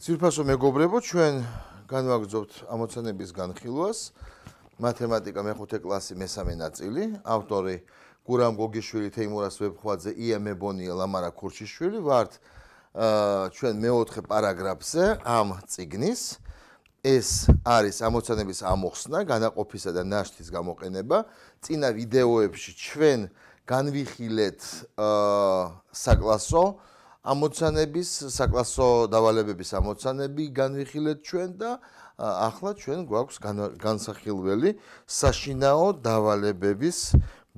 ცირფასო მეგობრებო, ჩვენ განვაგრძობთ ამოცანების განხილვას. მათემატიკა მეხუთე კლასი მესამე ნაწილი. ავტორი გურამ გოგიშვილი, თეიმურას ვებხვაძე, იმე ბონია, ლამარა ქურჩიშვილი. ვართ ჩვენ მეოთხე პარაგრაფზე ამ ციგნის. ეს არის ამოცანების ამოხსნა, განაყოფისა და ნაშთის გამოყენება. წინა ვიდეოებში ჩვენ განვიხილეთ აა საკლასო ამოცანების საკლასო დავალებების ამოცანები განვიხილეთ ჩვენ და ახლა ჩვენ გვაქვს განსახილველი საშინაო დავალებების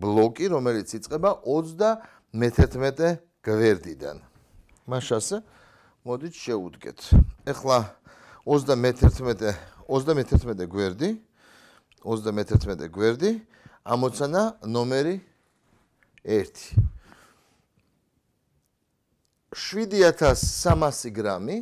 ბლოკი, რომელიც იწყება 31 გვერდიდან. მაშას მოდით შეუდგეთ. ახლა 31 31 გვერდი 31 გვერდი ამოცანა ნომერი 1. 7300 გრამი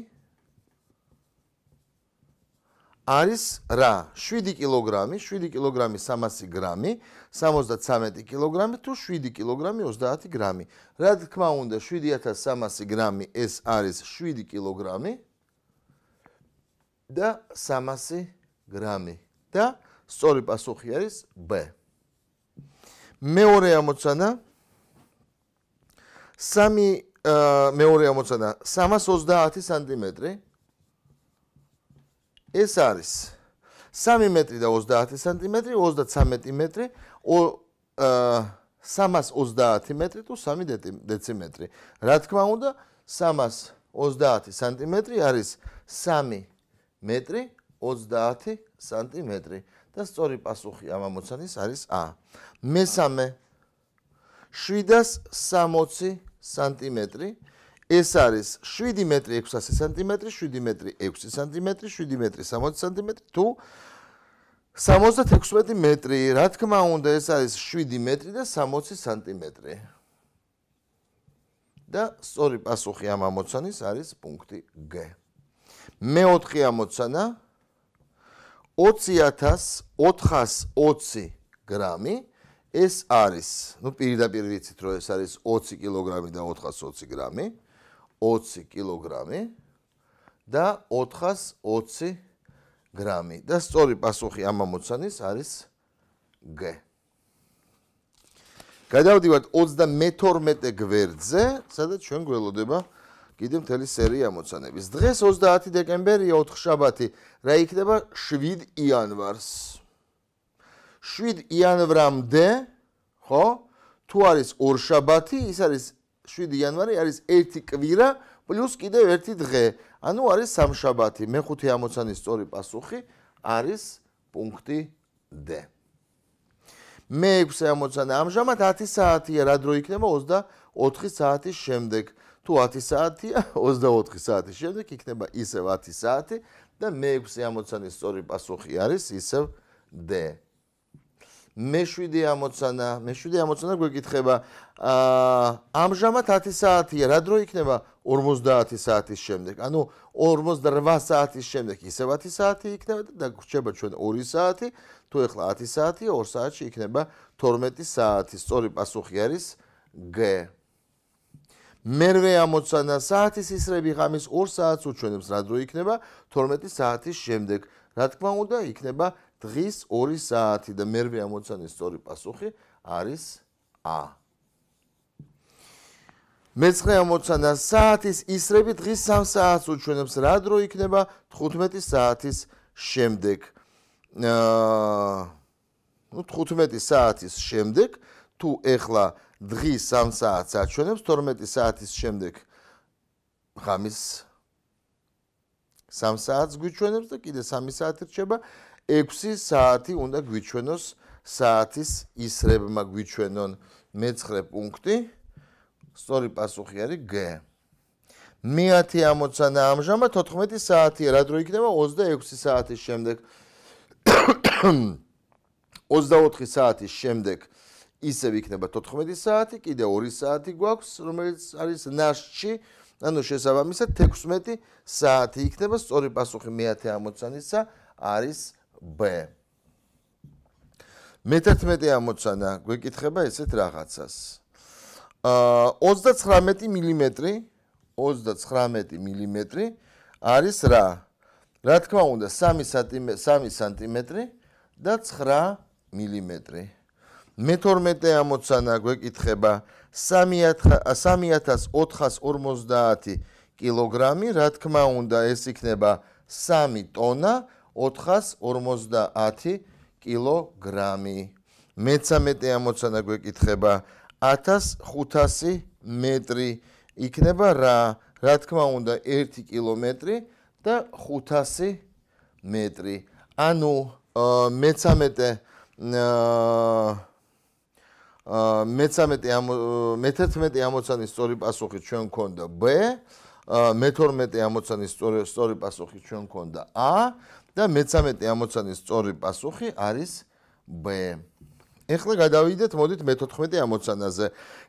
არის რა? 7 კილოგრამი, 7 კილოგრამი 300 გრამი, 73 კილოგრამი თუ 7 კილოგრამი 30 გრამი. რა თქმა უნდა, 7300 გრამი ეს არის 7 კილოგრამი და 300 გრამი. და სწორი პასუხი არის B. მეორე ამოცანა მეორე ამოცანა 330 სანტიმეტრი ეს არის 3 მეტრი და 30 სანტიმეტრი 33 მეტრი 330 მეტრი თუ 3 დეციმეტრი რა თქმა უნდა 330 სანტიმეტრი არის 3 მეტრი 30 სანტიმეტრი და სწორი პასუხი ამ ამოცანის არის A მესამე 760 სანტიმეტრი. ეს არის 7 მეტრი 600 სანტიმეტრი, 7 მეტრი 6 სანტიმეტრი, 7 მეტრი 60 სანტიმეტრი თუ 76 მეტრი. რა თქმა უნდა, ეს არის 7 მეტრი და 60 სანტიმეტრი. და სწორი პასუხი ამ ამოცანის არის პუნქტი G. მეოთხე ამოცანა 20420 გრამი 20420 ეს არის, ну პირდაპირ ვიცით, რომ ეს არის 20 კილოგრამი და 420 გრამი. 20 კილოგრამი და 420 გრამი. და სწორი პასუხი ამ ამოცანის არის G. გადავდივართ 32 გვერდზე, სადაც ჩვენ გველოდება კიდე მთელი სერია ამოცანების. დღეს 30 დეკემბერია, 4 შაბათი. რა იქნება 7 იანვარს? 7 იანვრამდე, ხო? თუ არის ორშაბათი, ის არის 7 იანვარი არის ერთი კვირა პლუს კიდევ ერთი დღე. ანუ არის სამშაბათი. მე 5 ამოცანის სწორი პასუხი არის პუნქტი D. მე 6 ამოცანა ამჟამად 10 საათია, რა დრო იქნება 24 საათის შემდეგ. თუ 10 საათია, 24 საათის შემდეგ იქნება ისევ 10 საათი და მე 6 ამოცანის სწორი პასუხი არის ისევ D. მეშვიდე ამოცანა, მეშვიდე ამოცანა გვეკითხება, აა ამჟამად 10 საათია, რა დრო იქნება 50 საათის შემდეგ? ანუ 48 საათის შემდეგ ისევ 10 საათი იქნება და გრჩება ჩვენ 2 საათი, თუ ეხლა 10 საათია, 2 საათში იქნება 12 საათი. სწორი პასუხი არის G. მერვე ამოცანა საათის ისრები ღამის 2 საათს უჩვენებს, რა დრო იქნება 12 საათის შემდეგ. რა თქმა უნდა, იქნება დღის 2 საათი და მერვე ამოცანის სწორი პასუხი არის ა. მეცხრე ამოცანა საათის ისრები დღის 3 საათს უჩვენებს რა დრო იქნება 15 საათის შემდეგ. აა ну 15 საათის შემდეგ თუ ეხლა დღის 3 საათს აჩვენებს 12 საათის შემდეგ ღამის 3 საათს გვიჩვენებს და კიდე 3 საათი რჩება 6 საათი უნდა გვიჩვენოს საათის ისრებმა გვიჩვენონ მე-9 პუნქტი. სწორი პასუხი არის G. მე-10 ამოცანა ამჟამად 14 საათია, რა დრო იქნება 26 საათის შემდეგ. 24 საათის შემდეგ ისე იქნება 14 საათი, კიდე 2 საათი გვაქვს, რომელიც არის ნაშში, ანუ შესაბამისად 16 საათი იქნება. სწორი პასუხი მე-10 ამოცანისა არის 16. b მე-11 ამოცანა გვეკითხება ესეთ რაღაცას. აა 39 მმ 39 მმ არის რა? რა თქმა უნდა 3 სმ 3 სმ და 9 მმ. მე-12 ამოცანა გვეკითხება 3450 კგ, რა თქმა უნდა ეს იქნება 3 ტონა 450 კილოგრამი. მე-13 ამოცანა გვეკითხება 1500 მეტრი. იქნება რა? რა თქმა უნდა 1 კილომეტრი და 500 მეტრი. ანუ მე-13 მე-13 ამო მე-11 ამოცანის სწორი პასუხი ჩვენ გვქონდა B. მე-12 ამოცანის სწორი სწორი პასუხი ჩვენ გვქონდა A და მე-13 ამოცანის სწორი პასუხი არის B. ეხლა გადავიდეთ მოდით მე-14 ამოცანაზე.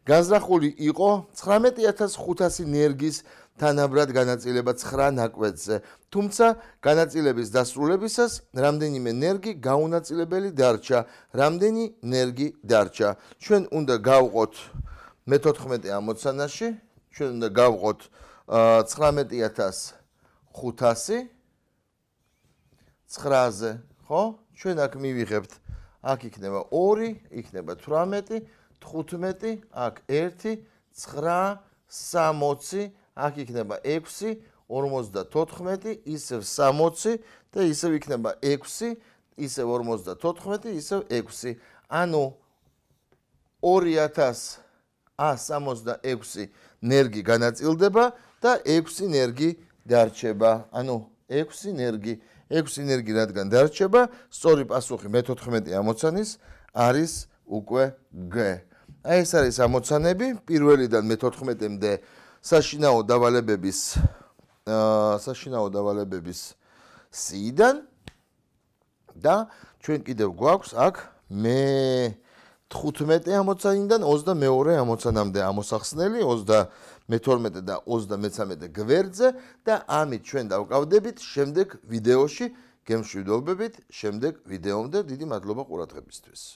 განზრახული იყო 19500 ნერგის თანაბრად განაწილება 9 ნაკვეთზე. თუმცა განაწილების დასრულებისას რამდენიმე ნერგი გაუნაწილებელი დარჩა, რამდენი ნერგი დარჩა. ჩვენ უნდა გავყოთ მე-14 ამოცანაში, ჩვენ უნდა გავყოთ 19500 9-ზე, ხო? ჩვენ აქ მივიღებთ, აქ იქნება 2, იქნება 18, 15, აქ 1, 9, 60, აქ იქნება 6 54 ისევ 60 და ისევ იქნება 6 ისევ 54 ისევ 6 ანუ 2166 ნერგი განაწილდება და 6 ნერგი დარჩება. ანუ 6 ნერგი, 6 ნერგი რადგან დარჩება, სწორი პასუხი მე-14 ამოცანის არის უკვე G. აი ეს არის ამოცანები პირველიდან მე-14-მდე საშინაო დავალებების აა საშინაო დავალებების C-დან და ჩვენ კიდევ გვაქვს აქ მე 15 ამოცანიდან 22 ამოცანამდე ამოსახსნელი 32 და 33 გვერდზე და ამით ჩვენ დავკავდებით შემდეგ ვიდეოში გემშვიდობებით შემდეგ ვიდეომდე დიდი მადლობა ყურადღებისთვის